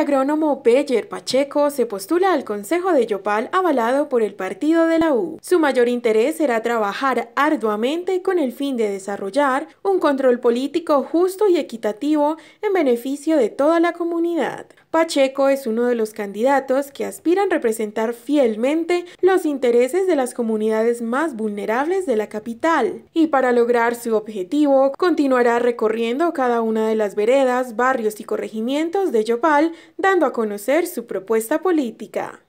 agrónomo peller Pacheco se postula al Consejo de Yopal avalado por el partido de la U. Su mayor interés será trabajar arduamente con el fin de desarrollar un control político justo y equitativo en beneficio de toda la comunidad. Pacheco es uno de los candidatos que aspiran a representar fielmente los intereses de las comunidades más vulnerables de la capital. Y para lograr su objetivo, continuará recorriendo cada una de las veredas, barrios y corregimientos de Yopal, dando a conocer su propuesta política.